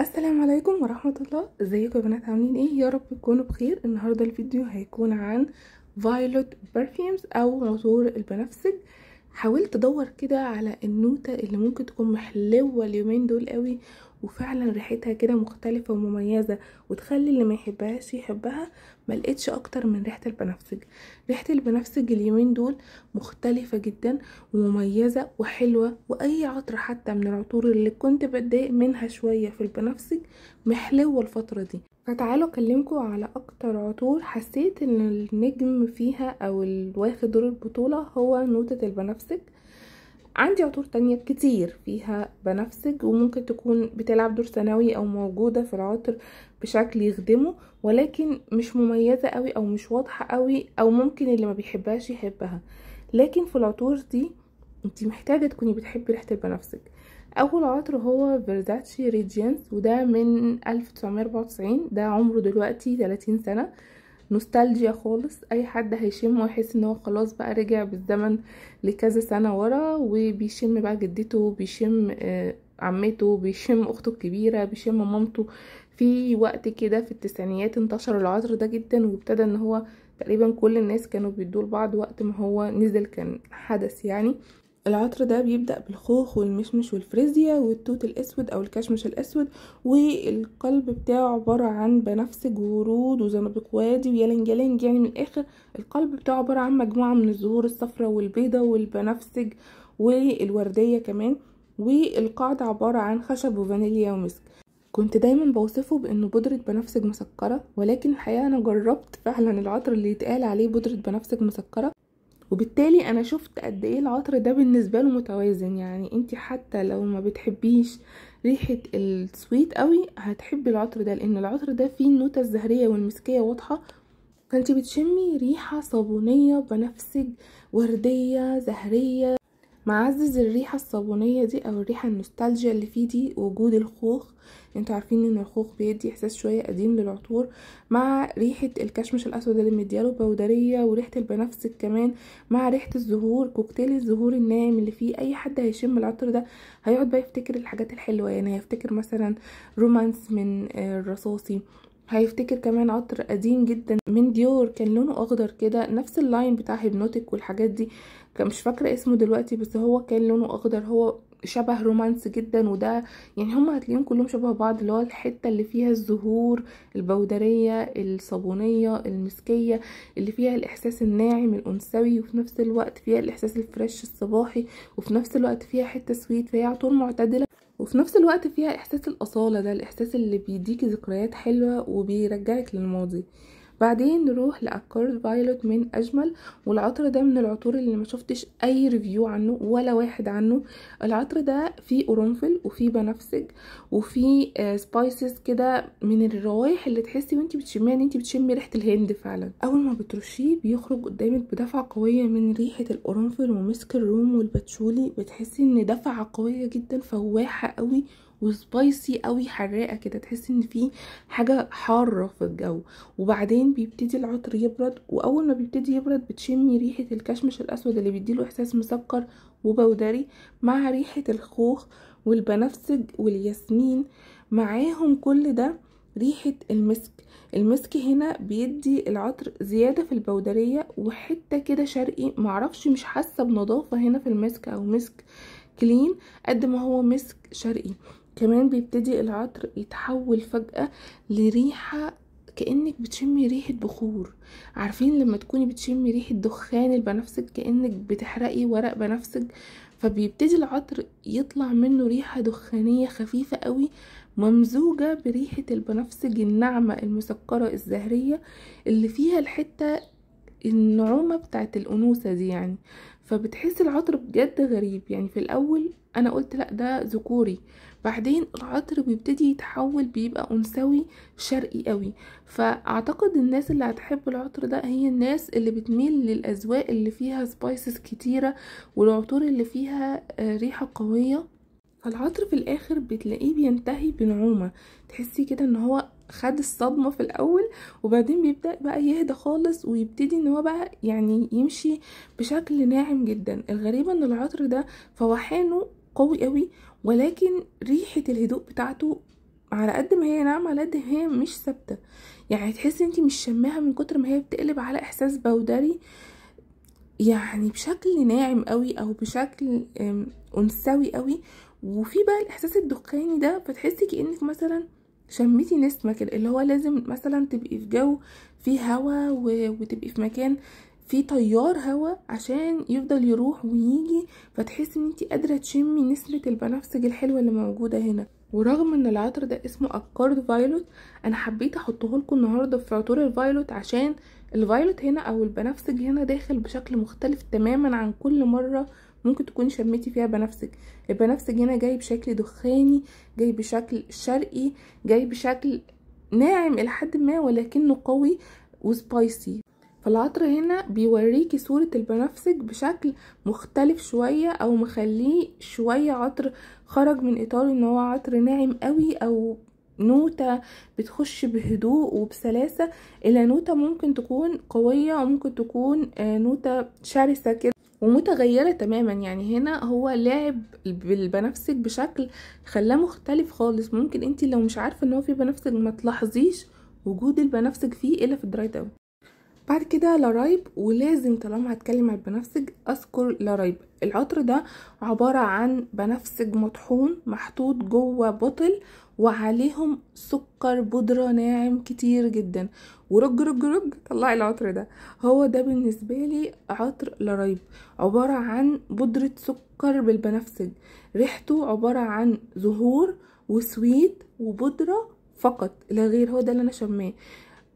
السلام عليكم ورحمة الله ازيكم يا بنات عاملين ايه يا رب تكونوا بخير النهاردة الفيديو هيكون عن فايلوت برفيومز او عطور البنفسج حاولت ادور كده على النوتة اللي ممكن تكون محلوة اليومين دول قوي وفعلا ريحتها كده مختلفة ومميزة وتخلي اللي ما يحبهاش يحبها ملقتش اكتر من ريحة البنفسج ريحة البنفسج اليومين دول مختلفة جدا ومميزة وحلوة واي عطر حتى من العطور اللي كنت بتضايق منها شوية في البنفسج محلوة الفترة دي فتعالوا اكلمكم على اكتر عطور حسيت ان النجم فيها او الواخد دور البطولة هو نوتة البنفسج عندي عطور تانية كتير فيها بنفسج وممكن تكون بتلعب دور ثانوي او موجودة في العطر بشكل يخدمه ولكن مش مميزة قوي او مش واضحة قوي او ممكن اللي ما بيحبهاش يحبها لكن في العطور دي انت محتاجة تكوني بتحبي ريحة البنفسج اول عطر هو فيرزاتشي ريجينس وده من 1994 ده عمره دلوقتي 30 سنة نوستالجيا خالص اي حد هيشمه هيحس ان هو خلاص بقى رجع بالزمن لكذا سنه ورا وبيشم بقى جدته بيشم آه، عمته بيشم اخته الكبيره بيشم مامته في وقت كده في التسعينيات انتشر العطر ده جدا وابتدى ان هو تقريبا كل الناس كانوا بيدوا لبعض وقت ما هو نزل كان حدث يعني العطر ده بيبدأ بالخوخ والمشمش والفريزيا والتوت الأسود أو الكشمش الأسود والقلب بتاعه عبارة عن بنفسج وورود وزنبق وادي ويلنج يعني من الآخر القلب بتاعه عبارة عن مجموعة من الزهور الصفراء والبيضة والبنفسج والوردية كمان والقاعدة عبارة عن خشب وفانيليا ومسك كنت دايما بوصفه بانه بودرة بنفسج مسكرة ولكن الحقيقة انا جربت فعلا العطر اللي يتقال عليه بودرة بنفسج مسكرة وبالتالي انا شفت قد ايه العطر ده بالنسبه له متوازن يعني انت حتى لو ما بتحبيش ريحه السويت قوي هتحبي العطر ده لان العطر ده فيه النوتة الزهريه والمسكيه واضحه فانت بتشمي ريحه صابونيه بنفسج ورديه زهريه معزز الريحة الصابونية دي او الريحة النوستالجيا اللي فيه دي وجود الخوخ انتوا عارفين ان الخوخ بيدي احساس شوية قديم للعطور مع ريحة الكشمش الاسود اللي مدياله بودرية وريحة البنفسج كمان مع ريحة الزهور كوكتيل الزهور الناعم اللي فيه اي حد هيشم العطر ده هيقعد بقى يفتكر الحاجات الحلوة يعني هيفتكر مثلا رومانس من آه، الرصاصي هيفتكر كمان عطر قديم جدا من ديور كان لونه اخضر كده نفس اللاين بتاع هيبنوتيك والحاجات دي كان مش فاكره اسمه دلوقتي بس هو كان لونه اخضر هو شبه رومانس جدا وده يعني هما هتلاقيهم كلهم شبه بعض اللي هو الحته اللي فيها الزهور البودريه الصابونيه المسكيه اللي فيها الاحساس الناعم الانثوي وفي نفس الوقت فيها الاحساس الفريش الصباحي وفي نفس الوقت فيها حته سويت فهي على طول معتدله وفي نفس الوقت فيها احساس الاصاله ده الاحساس اللي بيديكي ذكريات حلوه وبيرجعك للماضي بعدين نروح لأكورد فايلوت من أجمل والعطر ده من العطور اللي ما شفتش أي ريفيو عنه ولا واحد عنه العطر ده فيه قرنفل وفيه بنفسج وفيه سبايسز آه، كده من الروايح اللي تحسي وانتي بتشميها ان انتي بتشمي ريحة الهند فعلا أول ما بترشيه بيخرج قدامك بدفعة قوية من ريحة القرنفل ومسك الروم والباتشولي بتحسي ان دفعة قوية جدا فواحة قوي وسبايسي قوي حراقه كده تحس ان في حاجه حاره في الجو وبعدين بيبتدي العطر يبرد واول ما بيبتدي يبرد بتشمي ريحه الكشمش الاسود اللي بيديله احساس مسكر وبودري مع ريحه الخوخ والبنفسج والياسمين معاهم كل ده ريحة المسك المسك هنا بيدي العطر زيادة في البودرية وحتة كده شرقي معرفش مش حاسة بنظافة هنا في المسك او مسك كلين قد ما هو مسك شرقي كمان بيبتدي العطر يتحول فجأة لريحة كأنك بتشمي ريحة بخور عارفين لما تكوني بتشمي ريحة دخان البنفسج كأنك بتحرقي ورق بنفسج فبيبتدي العطر يطلع منه ريحة دخانية خفيفة قوي ممزوجة بريحة البنفسج الناعمة المسكرة الزهرية اللي فيها الحتة النعومة بتاعت الأنوثة دي يعني فبتحس العطر بجد غريب يعني في الأول أنا قلت لأ ده ذكوري بعدين العطر بيبتدي يتحول بيبقى أنثوي شرقي قوي فأعتقد الناس اللي هتحب العطر ده هي الناس اللي بتميل للأذواق اللي فيها سبايسز كتيرة والعطور اللي فيها آه، ريحة قوية فالعطر في الآخر بتلاقيه بينتهي بنعومة تحسي كده ان هو خد الصدمة في الأول وبعدين بيبدأ بقى يهدى خالص ويبتدي ان هو بقى يعني يمشي بشكل ناعم جدا الغريبة ان العطر ده فواحانه قوي قوي ولكن ريحة الهدوء بتاعته على قد ما هي ناعمة على قد ما هي مش ثابتة يعني تحس انتي مش شماها من كتر ما هي بتقلب على احساس بودري يعني بشكل ناعم قوي او بشكل انثوي قوي وفي بقى الاحساس الدخاني ده فتحسي كانك مثلا شميتي نسمه كده اللي هو لازم مثلا تبقي في جو فيه هوا وتبقي في مكان في تيار هواء عشان يفضل يروح ويجي فتحس ان انت قادره تشمي نسمه البنفسج الحلوه اللي موجوده هنا ورغم ان العطر ده اسمه اكارد فايلوت انا حبيت احطه لكم النهارده في عطور الفايلوت عشان الفايلوت هنا او البنفسج هنا داخل بشكل مختلف تماما عن كل مره ممكن تكون شميتي فيها بنفسج البنفسج هنا جاي بشكل دخاني جاي بشكل شرقي جاي بشكل ناعم الى حد ما ولكنه قوي وسبايسي فالعطر هنا بيوريكي صورة البنفسج بشكل مختلف شوية او مخليه شوية عطر خرج من اطار ان هو عطر ناعم قوي او نوتة بتخش بهدوء وبسلاسة الى نوتة ممكن تكون قوية وممكن تكون آه، نوتة شرسة كده ومتغيرة تماما يعني هنا هو لعب بالبنفسج بشكل خلاه مختلف خالص ممكن انت لو مش عارفة ان هو في بنفسج ما تلاحظيش وجود البنفسج فيه الا في الدرايت اوت بعد كده لرايب ولازم طالما هتكلم عن البنفسج اذكر لرايب العطر ده عبارة عن بنفسج مطحون محطوط جوه بطل وعليهم سكر بودرة ناعم كتير جدا ورج رج رج طلعي العطر ده هو ده بالنسبة لي عطر لرايب عبارة عن بودرة سكر بالبنفسج ريحته عبارة عن زهور وسويت وبودرة فقط لا غير هو ده اللي انا شماه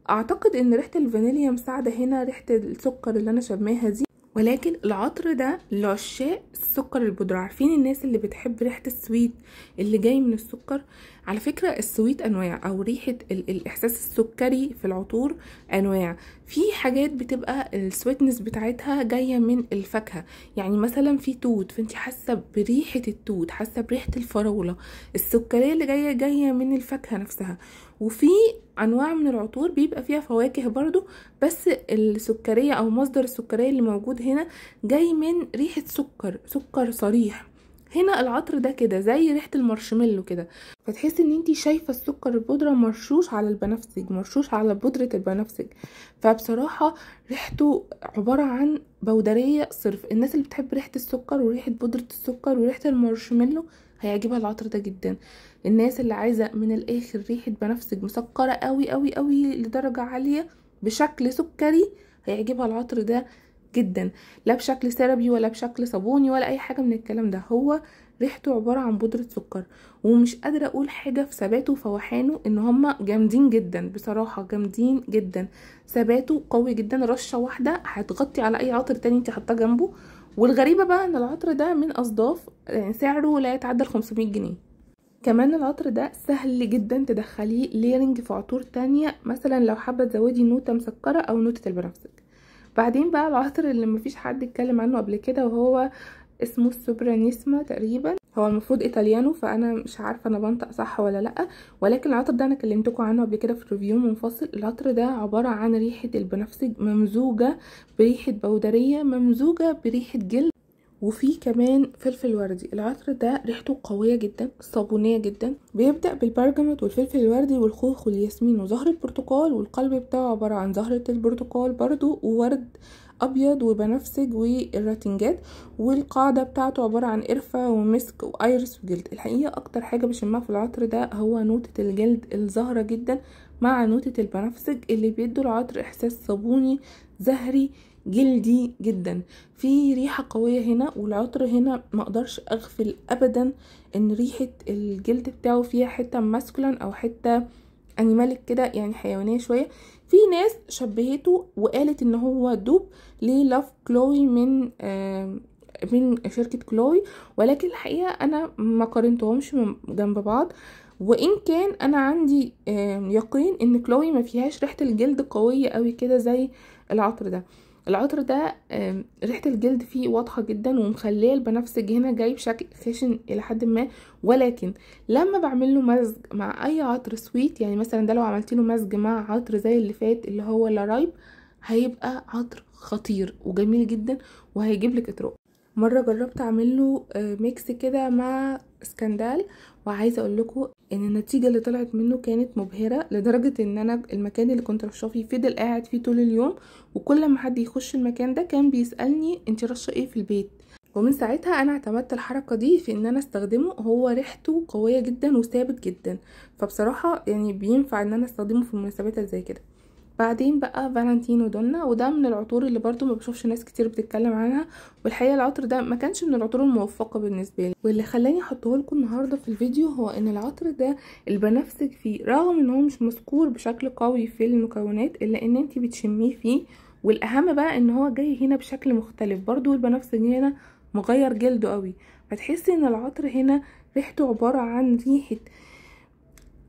اعتقد ان ريحه الفانيليا مساعده هنا ريحه السكر اللي انا شماها دي ولكن العطر ده لعشاق السكر البودرة عارفين الناس اللي بتحب ريحة السويت اللي جاي من السكر على فكرة السويت أنواع أو ريحة ال الإحساس السكري في العطور أنواع في حاجات بتبقى السويتنس بتاعتها جاية من الفاكهة يعني مثلا في توت فانت حاسة بريحة التوت حاسة بريحة الفراولة السكرية اللي جاية جاية من الفاكهة نفسها وفي انواع من العطور بيبقى فيها فواكه برضو بس السكريه او مصدر السكريه اللي موجود هنا جاي من ريحه سكر سكر صريح هنا العطر ده كده زي ريحه المارشميلو كده فتحسي ان انتي شايفه السكر البودره مرشوش على البنفسج مرشوش على بودره البنفسج فبصراحه ريحته عباره عن بودريه صرف الناس اللي بتحب ريحه السكر وريحه بودره السكر وريحه المارشميلو هيعجبها العطر ده جدا الناس اللي عايزه من الاخر ريحه بنفسج مسكره قوي قوي قوي لدرجه عاليه بشكل سكري هيعجبها العطر ده جدا لا بشكل سيرابي ولا بشكل صابوني ولا اي حاجه من الكلام ده هو ريحته عباره عن بودره سكر ومش قادره اقول حاجه في ثباته وفواحانه ان هما جامدين جدا بصراحه جامدين جدا ثباته قوي جدا رشه واحده هتغطي على اي عطر تاني انت حاطاه جنبه والغريبه بقى ان العطر ده من اصداف يعني سعره لا يتعدى ال 500 جنيه كمان العطر ده سهل جدا تدخليه ليرنج في عطور تانية مثلا لو حابه تزودي نوته مسكره او نوته البنفسج بعدين بقى العطر اللي مفيش حد اتكلم عنه قبل كده وهو اسمه السوبرانيسما تقريبا هو المفروض ايطاليانو فانا مش عارفه انا بنطق صح ولا لا ولكن العطر ده انا كلمتكم عنه قبل كده في ريفيو منفصل العطر ده عباره عن ريحه البنفسج ممزوجه بريحه بودريه ممزوجه بريحه جلد وفي كمان فلفل وردي العطر ده ريحته قويه جدا صابونيه جدا بيبدا بالبرجموت والفلفل الوردي والخوخ والياسمين وزهر البرتقال والقلب بتاعه عباره عن زهره البرتقال برضو وورد ابيض وبنفسج والراتنجات والقاعده بتاعته عباره عن قرفه ومسك وايرس وجلد الحقيقه اكتر حاجه بشمها في العطر ده هو نوتة الجلد الزهره جدا مع نوتة البنفسج اللي بيدوا العطر احساس صابوني زهري جلدي جدا في ريحة قوية هنا والعطر هنا مقدرش اغفل ابدا ان ريحة الجلد بتاعه فيها حتة ماسكولان او حتة انيمالك كده يعني حيوانية شوية في ناس شبهته وقالت ان هو دوب للاف كلوي من آه من شركة كلوي ولكن الحقيقة انا ما قارنتهمش جنب بعض وان كان انا عندي آه يقين ان كلوي ما فيهاش ريحة الجلد قوية قوي كده زي العطر ده العطر ده ريحه الجلد فيه واضحه جدا ومخليه البنفسج هنا جاي بشكل خشن الى حد ما ولكن لما بعمل له مزج مع اي عطر سويت يعني مثلا ده لو عملت له مزج مع عطر زي اللي فات اللي هو لارايب هيبقى عطر خطير وجميل جدا وهيجيب لك اطراء مره جربت اعمل له ميكس آه، كده مع اسكندال وعايزه اقول لكم ان النتيجه اللي طلعت منه كانت مبهره لدرجه ان انا المكان اللي كنت رشاه فيه فضل قاعد فيه طول اليوم وكل ما حد يخش المكان ده كان بيسالني انت رشه ايه في البيت ومن ساعتها انا اعتمدت الحركه دي في ان انا استخدمه هو ريحته قويه جدا وثابت جدا فبصراحه يعني بينفع ان انا استخدمه في المناسبات زي كده بعدين بقى فالنتينو دونا وده من العطور اللي برضو ما بشوفش ناس كتير بتتكلم عنها والحقيقه العطر ده ما كانش من العطور الموفقه بالنسبه لي واللي خلاني احطه لكم النهارده في الفيديو هو ان العطر ده البنفسج فيه رغم ان هو مش مذكور بشكل قوي في المكونات الا ان انت بتشميه فيه والاهم بقى ان هو جاي هنا بشكل مختلف برضو البنفسج هنا مغير جلده قوي فتحسي ان العطر هنا ريحته عباره عن ريحه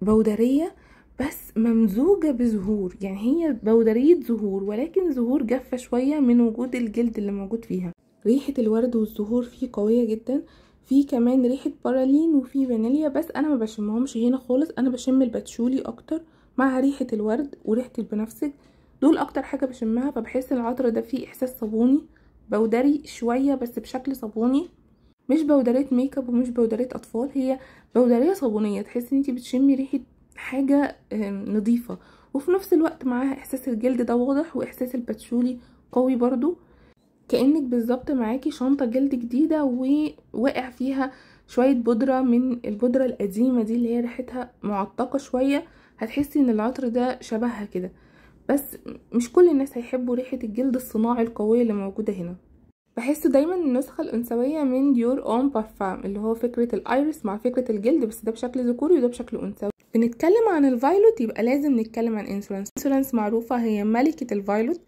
بودريه بس ممزوجة بزهور يعني هي بودرية زهور ولكن زهور جافة شوية من وجود الجلد اللي موجود فيها ريحة الورد والزهور فيه قوية جدا في كمان ريحة بارالين وفي فانيليا بس انا ما بشمهمش هنا خالص انا بشم الباتشولي اكتر مع ريحة الورد وريحة البنفسج دول اكتر حاجة بشمها فبحس العطر ده فيه احساس صابوني بودري شوية بس بشكل صابوني مش بودرية ميك اب ومش بودرية اطفال هي بودرية صابونية تحس ان انتي بتشمي ريحة حاجة نظيفة وفي نفس الوقت معاها احساس الجلد ده واضح واحساس الباتشولي قوي برضو كأنك بالظبط معاكي شنطة جلد جديدة وواقع فيها شوية بودرة من البودرة القديمة دي اللي هي ريحتها معتقة شوية هتحسي ان العطر ده شبهها كده بس مش كل الناس هيحبوا ريحة الجلد الصناعي القوية اللي موجودة هنا بحس دايما النسخة الأنثوية من ديور اون بارفام اللي هو فكرة الأيرس مع فكرة الجلد بس ده بشكل ذكوري وده بشكل أنثوي بنتكلم عن الفايلوت يبقى لازم نتكلم عن انسولانس انسولانس معروفة هي ملكة الفايلوت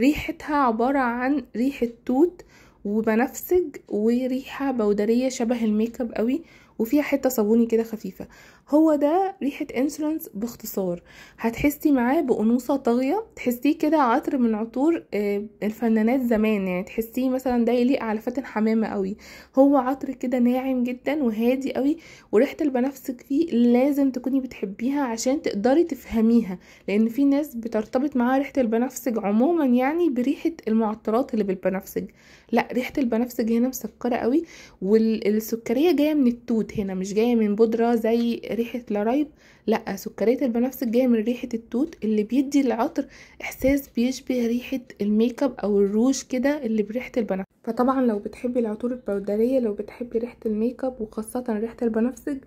ريحتها عبارة عن ريحة توت وبنفسج وريحة بودرية شبه الميك اب قوي وفيها حتة صابوني كده خفيفة هو ده ريحة انسولنس باختصار هتحسي معاه بأنوثة طاغية تحسيه كده عطر من عطور آه، الفنانات زمان يعني تحسيه مثلا ده يليق على فاتن حمامة قوي هو عطر كده ناعم جدا وهادي قوي وريحة البنفسج فيه لازم تكوني بتحبيها عشان تقدري تفهميها لأن في ناس بترتبط معاها ريحة البنفسج عموما يعني بريحة المعطرات اللي بالبنفسج لا ريحة البنفسج هنا مسكرة قوي والسكرية جاية من التوت هنا مش جاية من بودرة زي ريحه لرايب لا سكريه البنفسج جايه من ريحه التوت اللي بيدي العطر احساس بيشبه ريحه الميك اب او الروج كده اللي بريحه البنفسج فطبعا لو بتحبي العطور البودريه لو بتحبي ريحه الميك اب وخاصه ريحه البنفسج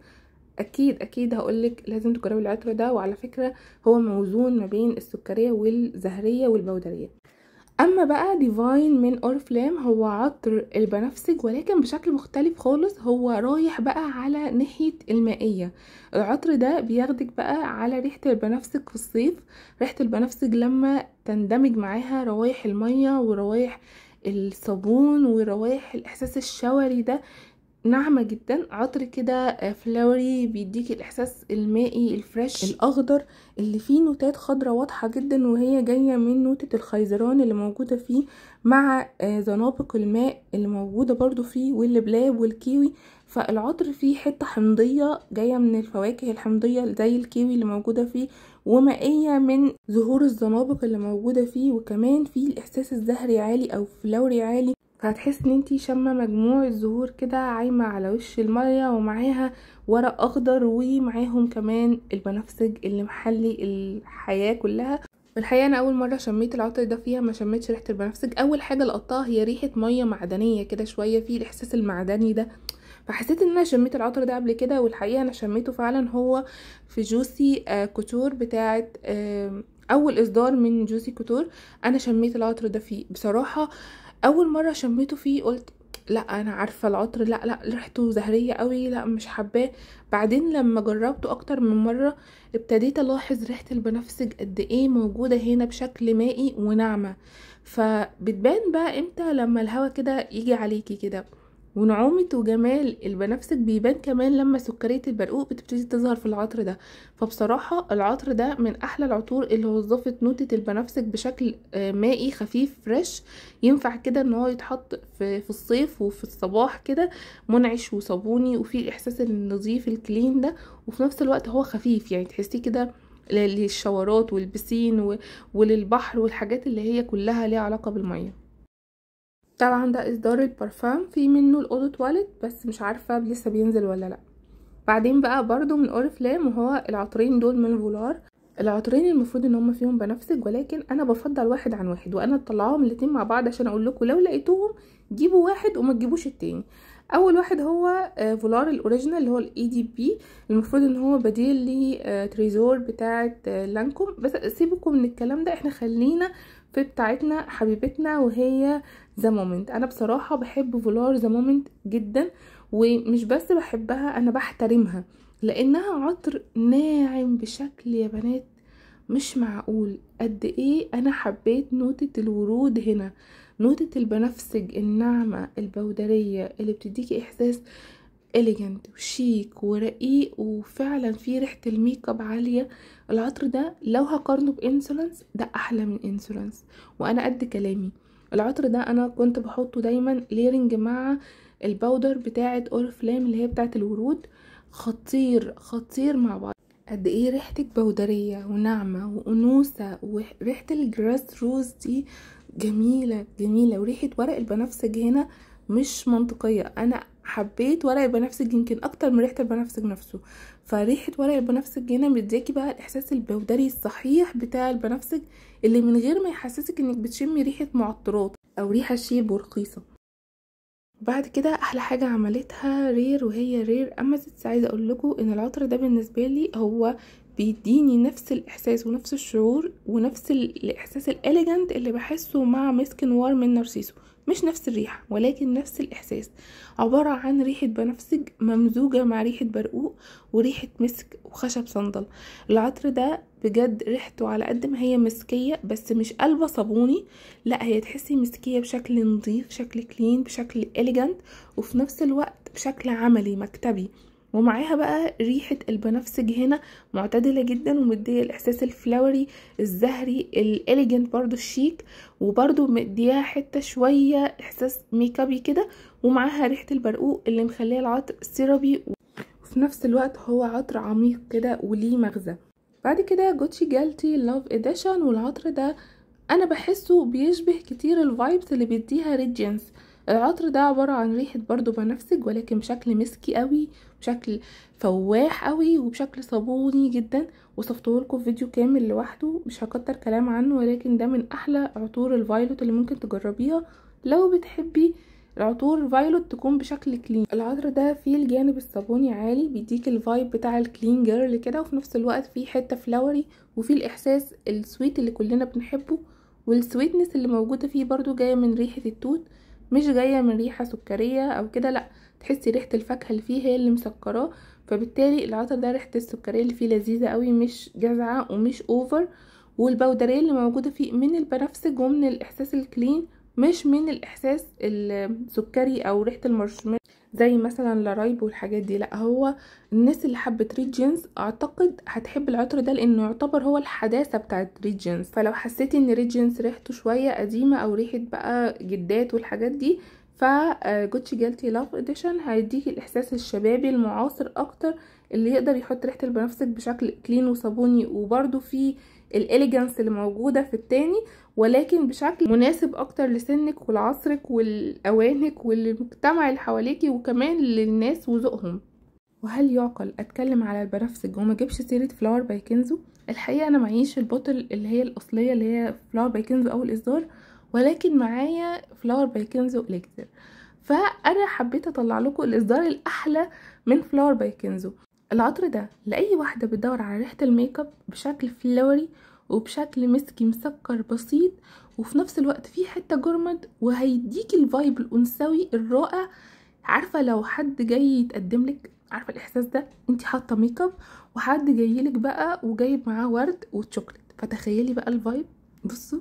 اكيد اكيد هقولك لازم تجربي العطر ده وعلى فكره هو موزون ما بين السكريه والزهريه والبودريه اما بقى ديفاين من اورفلام هو عطر البنفسج ولكن بشكل مختلف خالص هو رايح بقى على ناحيه المائيه العطر ده بياخدك بقى على ريحه البنفسج في الصيف ريحه البنفسج لما تندمج معاها روايح الميه وروايح الصابون وروايح الاحساس الشوري ده ناعمة جدا عطر كده فلوري آه، بيديكي الاحساس المائي الفريش الاخضر اللي فيه نوتات خضرة واضحة جدا وهي جاية من نوتة الخيزران اللي موجودة فيه مع آه، زنابق الماء اللي موجودة برضو فيه واللبلاب والكيوي فالعطر فيه حتة حمضية جاية من الفواكه الحمضية زي الكيوي اللي موجودة فيه ومائية من زهور الزنابق اللي موجودة فيه وكمان فيه الاحساس الزهري عالي او فلوري عالي فهتحس ان انتي شامه مجموع الزهور كده عايمه على وش الميه ومعاها ورق اخضر ومعاهم كمان البنفسج اللي محلي الحياه كلها الحقيقه انا اول مره شميت العطر ده فيها ما شميتش ريحه البنفسج اول حاجه لقطتها هي ريحه ميه معدنيه كده شويه في الاحساس المعدني ده فحسيت ان انا شميت العطر ده قبل كده والحقيقه انا شميته فعلا هو في جوسي آه، كوتور بتاعه اول اصدار من جوسي كوتور انا شميت العطر ده فيه بصراحه اول مره شميته فيه قلت لا انا عارفه العطر لا لا ريحته زهريه قوي لا مش حباه بعدين لما جربته اكتر من مره ابتديت الاحظ ريحه البنفسج قد ايه موجوده هنا بشكل مائي وناعمه فبتبان بقى امتى لما الهوا كده يجي عليكي كده ونعومة وجمال البنفسج بيبان كمان لما سكرية البرقوق بتبتدي تظهر في العطر ده فبصراحة العطر ده من أحلى العطور اللي هو نوتة البنفسج بشكل آه، مائي خفيف فريش ينفع كده ان هو يتحط في, الصيف وفي الصباح كده منعش وصابوني وفي إحساس النظيف الكلين ده وفي نفس الوقت هو خفيف يعني تحسيه كده للشوارات والبسين وللبحر والحاجات اللي هي كلها ليها علاقة بالمية طبعا ده اصدار البرفان في منه الاوضه تواليت بس مش عارفه لسه بينزل ولا لا بعدين بقى برضو من اوريفلام وهو العطرين دول من فولار العطرين المفروض ان هم فيهم بنفسج ولكن انا بفضل واحد عن واحد وانا اطلعهم الاتنين مع بعض عشان اقول لكم لو لقيتوهم جيبوا واحد وما تجيبوش التاني اول واحد هو آه، فولار الاوريجينال اللي هو الاي دي بي المفروض ان هو بديل لتريزور آه، بتاعه آه، لانكوم بس سيبكم من الكلام ده احنا خلينا في بتاعتنا حبيبتنا وهي ذا مومنت انا بصراحه بحب فولار ذا مومنت جدا ومش بس بحبها انا بحترمها لانها عطر ناعم بشكل يا بنات مش معقول قد ايه انا حبيت نوتة الورود هنا نوتة البنفسج الناعمة البودرية اللي بتديكي احساس اليجنت وشيك ورقيق وفعلا في ريحة الميك اب عالية العطر ده لو هقارنه بانسولنس ده احلى من انسولنس وانا قد كلامي العطر ده انا كنت بحطه دايما ليرنج مع الباودر بتاعه اورفلام اللي هي بتاعه الورود خطير خطير مع بعض قد ايه ريحتك بودريه وناعمه وانوثه وريحه الجراس روز دي جميله جميله وريحه ورق البنفسج هنا مش منطقيه انا حبيت ورق البنفسج يمكن اكتر من ريحه البنفسج نفسه فريحة ورق البنفسج هنا مدياكي بقى الإحساس البودري الصحيح بتاع البنفسج اللي من غير ما يحسسك إنك بتشمي ريحة معطرات أو ريحة شيب ورخيصة بعد كده احلى حاجه عملتها رير وهي رير امازيتس عايزه اقول لكم ان العطر ده بالنسبه لي هو بيديني نفس الاحساس ونفس الشعور ونفس الاحساس الاليجنت اللي بحسه مع مسك نوار من نارسيسو مش نفس الريحة ولكن نفس الإحساس عبارة عن ريحة بنفسج ممزوجة مع ريحة برقوق وريحة مسك وخشب صندل العطر ده بجد ريحته على قد ما هي مسكية بس مش قلبة صابوني لا هي تحسي مسكية بشكل نظيف شكل كلين بشكل إليجنت وفي نفس الوقت بشكل عملي مكتبي ومعاها بقى ريحة البنفسج هنا معتدلة جدا ومدية الإحساس الفلاوري الزهري الإليجنت برضو الشيك وبرضو مديها حتة شوية إحساس ميكابي كده ومعاها ريحة البرقوق اللي مخليه العطر سيرابي وفي نفس الوقت هو عطر عميق كده وليه مغزى بعد كده جوتشي جالتي لوف اديشن والعطر ده انا بحسه بيشبه كتير الفايبس اللي بيديها ريجينس العطر ده عبارة عن ريحة برضو بنفسج ولكن بشكل مسكي قوي بشكل فواح قوي وبشكل صابوني جدا وصفته لكم في فيديو كامل لوحده مش هكتر كلام عنه ولكن ده من احلى عطور الفايلوت اللي ممكن تجربيها لو بتحبي العطور فايلوت تكون بشكل كلين العطر ده فيه الجانب الصابوني عالي بيديك الفايب بتاع الكلين جيرل كده وفي نفس الوقت فيه حته فلاوري وفيه الاحساس السويت اللي كلنا بنحبه والسويتنس اللي موجوده فيه برضو جايه من ريحه التوت مش جاية من ريحة سكرية او كده لأ تحسي ريحة الفاكهة اللي فيه هي اللي مسكراه فبالتالي العطر ده ريحة السكرية اللي فيه لذيذة قوي مش جزعة ومش اوفر والبودرية اللي موجودة فيه من البنفسج ومن الاحساس الكلين مش من الاحساس السكري او ريحه المارشميلو زي مثلا لارايب والحاجات دي لا هو الناس اللي حبت ريجينز اعتقد هتحب العطر ده لانه يعتبر هو الحداثه بتاعت ريجينز فلو حسيتي ان ريجينز ريحته شويه قديمه او ريحه بقى جدات والحاجات دي فجوتشي جالتي لاف اديشن هيديكي الاحساس الشبابي المعاصر اكتر اللي يقدر يحط ريحه البنفسج بشكل كلين وصابوني وبرده فيه الاليجانس اللي موجودة في التاني ولكن بشكل مناسب اكتر لسنك ولعصرك والاوانك وللمجتمع اللي حواليكي وكمان للناس وذوقهم وهل يعقل اتكلم على البنفسج وما اجيبش سيره فلاور باي كنزو الحقيقه انا معيش البوتل اللي هي الاصليه اللي هي فلاور باي كنزو اول اصدار ولكن معايا فلاور باي كنزو اليكتر فانا حبيت اطلع لكم الاصدار الاحلى من فلاور باي كنزو العطر ده لأي واحدة بتدور على ريحة الميك اب بشكل فلوري وبشكل مسكي مسكر بسيط وفي نفس الوقت فيه حتة جرمد وهيديكي الفايب الأنثوي الرائع عارفة لو حد جاي يتقدم لك عارفة الإحساس ده انت حاطة ميك اب وحد جاي لك بقى وجايب معاه ورد وتشوكلت فتخيلي بقى الفايب بصوا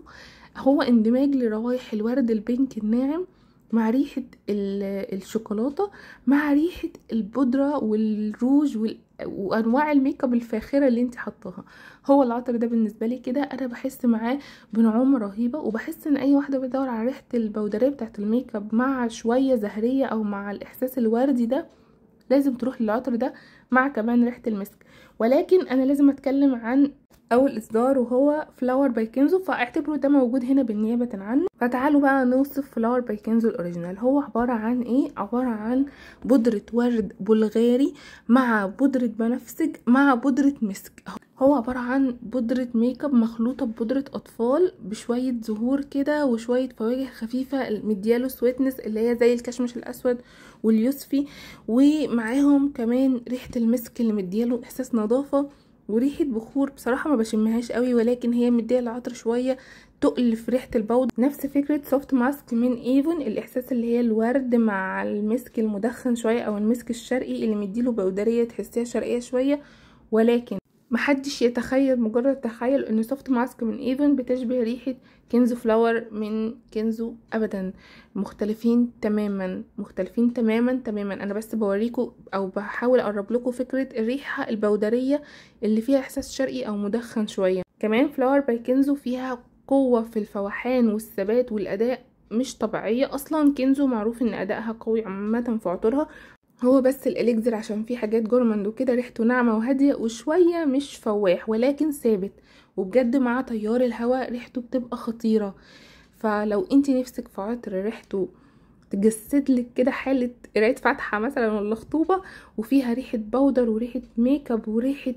هو اندماج لروائح الورد البينك الناعم مع ريحة الشوكولاتة مع ريحة البودرة والروج وال... وانواع الميك اب الفاخره اللي انت حطاها هو العطر ده بالنسبه لي كده انا بحس معاه بنعومه رهيبه وبحس ان اي واحده بتدور على ريحه البودريه بتاعه الميك اب مع شويه زهريه او مع الاحساس الوردي ده لازم تروح للعطر ده مع كمان ريحه المسك ولكن انا لازم اتكلم عن او الاصدار وهو فلاور باي كنزو فاعتبروا ده موجود هنا بالنيابه عنه فتعالوا بقى نوصف فلاور باي كنزو الاوريجينال هو عباره عن ايه عباره عن بودره ورد بلغاري مع بودره بنفسج مع بودره مسك هو عبارة عن بودرة ميك اب مخلوطة ببودرة أطفال بشوية زهور كده وشوية فواكه خفيفة مدياله سويتنس اللي هي زي الكشمش الأسود واليوسفي ومعاهم كمان ريحة المسك اللي مدياله إحساس نظافة وريحه بخور بصراحه ما بشمهاش قوي ولكن هي مديه العطر شويه تقل في ريحه البودر نفس فكره سوفت ماسك من ايفون الاحساس اللي هي الورد مع المسك المدخن شويه او المسك الشرقي اللي مديله بودريه تحسيها شرقيه شويه ولكن محدش يتخيل مجرد تخيل ان سوفت ماسك من ايفن بتشبه ريحة كنزو فلاور من كنزو ابدا مختلفين تماما مختلفين تماما تماما انا بس بوريكو او بحاول اقرب لكم فكرة الريحة البودرية اللي فيها احساس شرقي او مدخن شوية كمان فلاور باي كنزو فيها قوة في الفوحان والثبات والاداء مش طبيعية اصلا كنزو معروف ان ادائها قوي عامة في عطورها هو بس الاليكزر عشان فيه حاجات جورماند وكده ريحته ناعمه وهاديه وشويه مش فواح ولكن ثابت وبجد مع تيار الهواء ريحته بتبقى خطيره فلو انت نفسك في عطر ريحته تجسد لك كده حاله قرايه فاتحه مثلا ولا خطوبه وفيها ريحه بودر وريحه ميك اب وريحه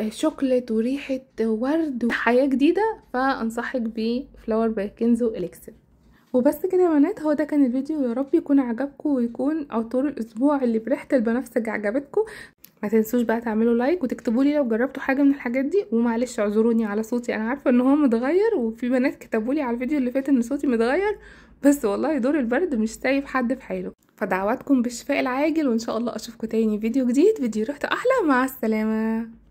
آه، شوكليت وريحه ورد وحياه جديده فانصحك بفلاور باكنزو كنزو اليكسير وبس كده يا بنات هو ده كان الفيديو يا رب يكون عجبكم ويكون عطور الاسبوع اللي بريحه البنفسج عجبتكم ما تنسوش بقى تعملوا لايك وتكتبوا لي لو جربتوا حاجه من الحاجات دي ومعلش اعذروني على صوتي انا عارفه ان هو متغير وفي بنات كتبوا لي على الفيديو اللي فات ان صوتي متغير بس والله دور البرد مش سايب حد في حاله فدعواتكم بالشفاء العاجل وان شاء الله اشوفكم تاني فيديو جديد فيديو ريحته احلى مع السلامه